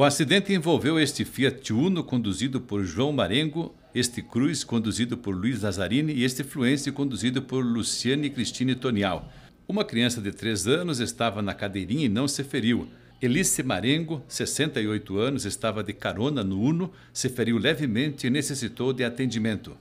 O acidente envolveu este Fiat Uno conduzido por João Marengo, este Cruz conduzido por Luiz Lazzarini e este Fluence conduzido por Luciane Cristine Tonial. Uma criança de 3 anos estava na cadeirinha e não se feriu. Elice Marengo, 68 anos, estava de carona no Uno, se feriu levemente e necessitou de atendimento.